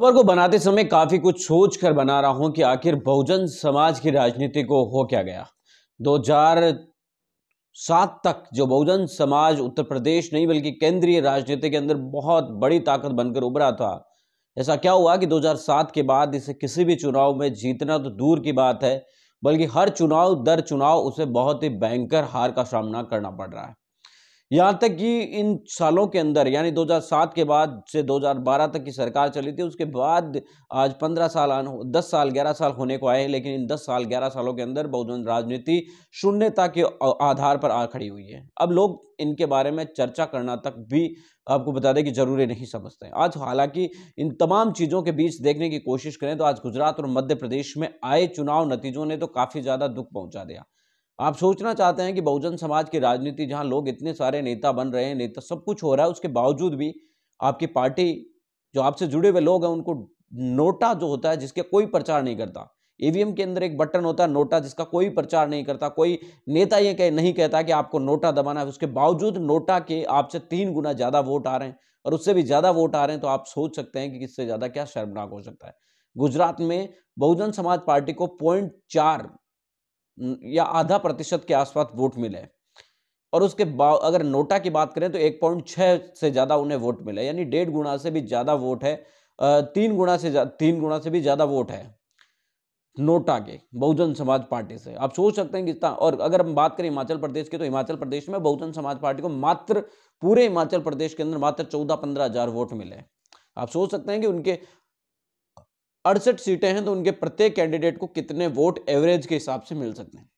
खबर को बनाते समय काफी कुछ सोच कर बना रहा हूं कि आखिर बहुजन समाज की राजनीति को हो क्या गया 2007 तक जो बहुजन समाज उत्तर प्रदेश नहीं बल्कि केंद्रीय राजनीति के अंदर बहुत बड़ी ताकत बनकर उभरा था ऐसा क्या हुआ कि 2007 के बाद इसे किसी भी चुनाव में जीतना तो दूर की बात है बल्कि हर चुनाव दर चुनाव उसे बहुत ही भयंकर हार का सामना करना पड़ रहा है यहाँ तक कि इन सालों के अंदर यानी 2007 के बाद से 2012 तक की सरकार चली थी उसके बाद आज 15 साल 10 साल 11 साल होने को आए हैं लेकिन इन 10 साल 11 सालों के अंदर बहुजन राजनीति शून्यता के आधार पर आ खड़ी हुई है अब लोग इनके बारे में चर्चा करना तक भी आपको बता दें कि जरूरी नहीं समझते हैं आज हालांकि इन तमाम चीज़ों के बीच देखने की कोशिश करें तो आज गुजरात और मध्य प्रदेश में आए चुनाव नतीजों ने तो काफ़ी ज़्यादा दुख पहुँचा दिया आप सोचना चाहते हैं कि बहुजन समाज की राजनीति जहां लोग इतने सारे नेता बन रहे हैं नेता सब कुछ हो रहा है उसके बावजूद भी आपकी पार्टी जो आपसे जुड़े हुए लोग हैं उनको नोटा जो होता है जिसके कोई प्रचार नहीं करता ईवीएम e के अंदर एक बटन होता है नोटा जिसका कोई प्रचार नहीं करता कोई नेता ये कह नहीं कहता कि आपको नोटा दबाना है उसके बावजूद नोटा के आपसे तीन गुना ज़्यादा वोट आ रहे हैं और उससे भी ज़्यादा वोट आ रहे हैं तो आप सोच सकते हैं कि किससे ज़्यादा क्या शर्मनाक हो सकता है गुजरात में बहुजन समाज पार्टी को पॉइंट चार या आधा प्रतिशत के आसपास वोट मिले और उसके बाद अगर नोटा की बात करें तो एक पॉइंट छः से ज़्यादा उन्हें वोट मिले यानी डेढ़ गुणा से भी ज़्यादा वोट है तीन गुणा से तीन गुणा से भी ज़्यादा वोट है नोटा के बहुजन समाज पार्टी से आप सोच सकते हैं कितना और अगर हम बात करें हिमाचल प्रदेश की तो हिमाचल प्रदेश में बहुजन समाज पार्टी को मात्र पूरे हिमाचल प्रदेश के अंदर मात्र चौदह पंद्रह हजार वोट मिले आप सोच सकते हैं कि उनके अड़सठ सीटें हैं तो उनके प्रत्येक कैंडिडेट को कितने वोट एवरेज के हिसाब से मिल सकते हैं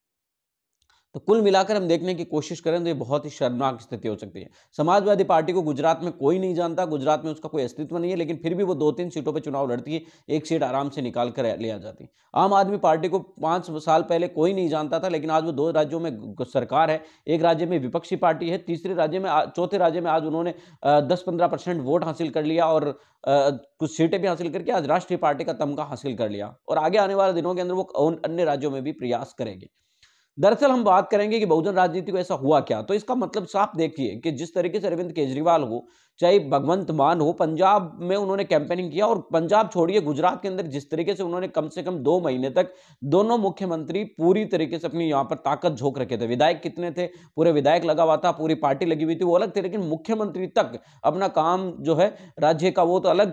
तो कुल मिलाकर हम देखने की कोशिश करें तो ये बहुत ही शर्मनाक स्थिति हो सकती है समाजवादी पार्टी को गुजरात में कोई नहीं जानता गुजरात में उसका कोई अस्तित्व नहीं है लेकिन फिर भी वो दो तीन सीटों पर चुनाव लड़ती है एक सीट आराम से निकाल कर ले आ जाती आम आदमी पार्टी को पाँच साल पहले कोई नहीं जानता था लेकिन आज वो दो राज्यों में सरकार है एक राज्य में विपक्षी पार्टी है तीसरे राज्य में चौथे राज्य में आज उन्होंने दस पंद्रह परसेंट वोट हासिल कर लिया और कुछ सीटें भी हासिल करके आज राष्ट्रीय पार्टी का तमका हासिल कर लिया और आगे आने वाले दिनों के अंदर वो अन्य राज्यों में भी प्रयास करेगी दरअसल हम बात करेंगे कि बहुजन राजनीति को ऐसा हुआ क्या तो इसका मतलब साफ देखिए कि जिस तरीके से अरविंद केजरीवाल हो चाहे भगवंत मान हो पंजाब में उन्होंने कैंपेनिंग किया और पंजाब छोड़िए गुजरात के अंदर जिस तरीके से उन्होंने कम से कम दो महीने तक दोनों मुख्यमंत्री पूरी तरीके से अपनी यहाँ पर ताकत झोंक रखे थे विधायक कितने थे पूरे विधायक लगा हुआ था पूरी पार्टी लगी हुई थी वो अलग थे लेकिन मुख्यमंत्री तक अपना काम जो है राज्य का वो तो अलग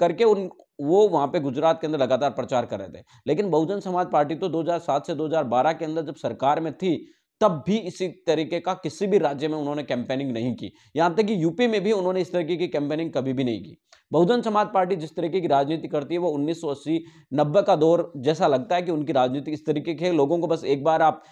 करके उन वो वहाँ पे गुजरात के अंदर लगातार प्रचार कर रहे थे लेकिन बहुजन समाज पार्टी तो 2007 से 2012 के अंदर जब सरकार में थी तब भी इसी तरीके का किसी भी राज्य में उन्होंने कैंपेनिंग नहीं की यहाँ तक कि यूपी में भी उन्होंने इस तरीके की कैंपेनिंग कभी भी नहीं की बहुजन समाज पार्टी जिस तरीके की राजनीति करती है वो 1980 90 का दौर जैसा लगता है कि उनकी राजनीति इस तरीके की है लोगों को बस एक बार आप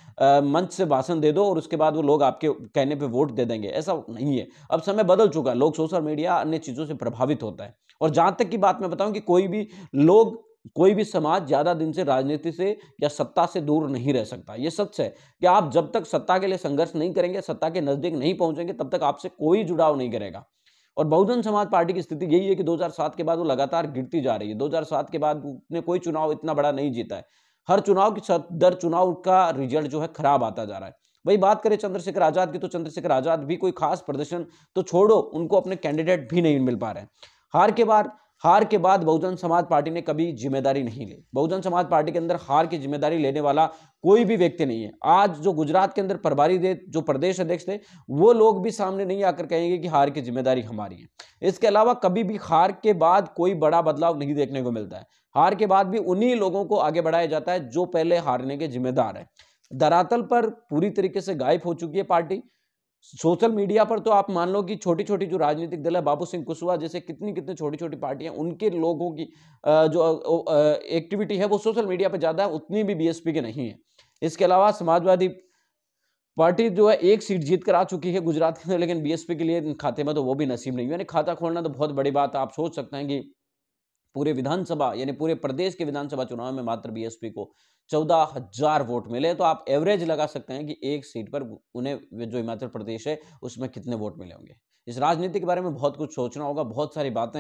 मंच से भाषण दे दो और उसके बाद वो लोग आपके कहने पर वोट दे देंगे ऐसा नहीं है अब समय बदल चुका है लोग सोशल मीडिया अन्य चीज़ों से प्रभावित होता है और जहाँ तक की बात मैं बताऊँ कि कोई भी लोग कोई भी समाज ज़्यादा दिन से राजनीति से या सत्ता से दूर नहीं रह सकता यह सच है कि आप जब तक सत्ता के लिए संघर्ष नहीं करेंगे सत्ता के नज़दीक नहीं पहुंचेंगे तब तक आपसे कोई जुड़ाव नहीं करेगा और बहुजन समाज पार्टी की स्थिति यही है कि 2007 के बाद वो लगातार गिरती जा रही है 2007 के बाद उसने कोई चुनाव इतना बड़ा नहीं जीता है हर चुनाव की दर चुनाव का रिजल्ट जो है खराब आता जा रहा है वही बात करें चंद्रशेखर आजाद की तो चंद्रशेखर आजाद भी कोई खास प्रदर्शन तो छोड़ो उनको अपने कैंडिडेट भी नहीं मिल पा रहे हार के बाद हार के बाद बहुजन समाज पार्टी ने कभी जिम्मेदारी नहीं ली बहुजन समाज पार्टी के अंदर हार की जिम्मेदारी लेने वाला कोई भी व्यक्ति नहीं है आज जो गुजरात के अंदर प्रभारी थे जो प्रदेश अध्यक्ष थे वो लोग भी सामने नहीं आकर कहेंगे कि हार की जिम्मेदारी हमारी है इसके अलावा कभी भी हार के बाद कोई बड़ा बदलाव नहीं देखने को मिलता है हार के बाद भी उन्हीं लोगों को आगे बढ़ाया जाता है जो पहले हारने के जिम्मेदार है धरातल पर पूरी तरीके से गायब हो चुकी है पार्टी सोशल मीडिया पर तो आप मान लो कि छोटी छोटी जो राजनीतिक दल है बाबू सिंह कुशवाहा जैसे कितनी कितनी छोटी छोटी पार्टियां उनके लोगों की जो एक्टिविटी है वो सोशल मीडिया पर ज़्यादा है उतनी भी बीएसपी के नहीं है इसके अलावा समाजवादी पार्टी जो है एक सीट जीत कर आ चुकी है गुजरात के लेकिन बीएसपी के लिए खाते में तो वो भी नसीब नहीं है यानी खाता खोलना तो बहुत बड़ी बात है आप सोच सकते हैं कि पूरे विधानसभा यानी पूरे प्रदेश के विधानसभा चुनाव में मात्र बीएसपी को चौदह हजार वोट मिले तो आप एवरेज लगा सकते हैं कि एक सीट पर उन्हें जो हिमाचल प्रदेश है उसमें कितने वोट मिले होंगे इस राजनीति के बारे में बहुत कुछ सोचना होगा बहुत सारी बातें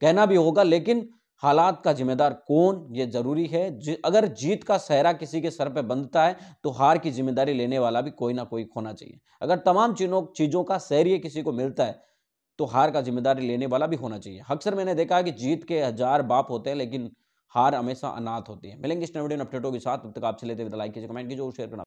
कहना भी होगा लेकिन हालात का जिम्मेदार कौन ये जरूरी है जि, अगर जीत का सहरा किसी के सर पे बंधता है तो हार की जिम्मेदारी लेने वाला भी कोई ना कोई खोना चाहिए अगर तमाम चीनों चीज़ों का सहरिय किसी को मिलता है तो हार का जिम्मेदारी लेने वाला भी होना चाहिए अक्सर मैंने देखा है कि जीत के हजार बाप होते हैं लेकिन हार हमेशा अनाथ होती है मिलेंगे इस वीडियो अपडेटों के साथ तब तक आपसे लेते हुए तो लाइक कीजिए कमेंट कीजिए और शेयर करना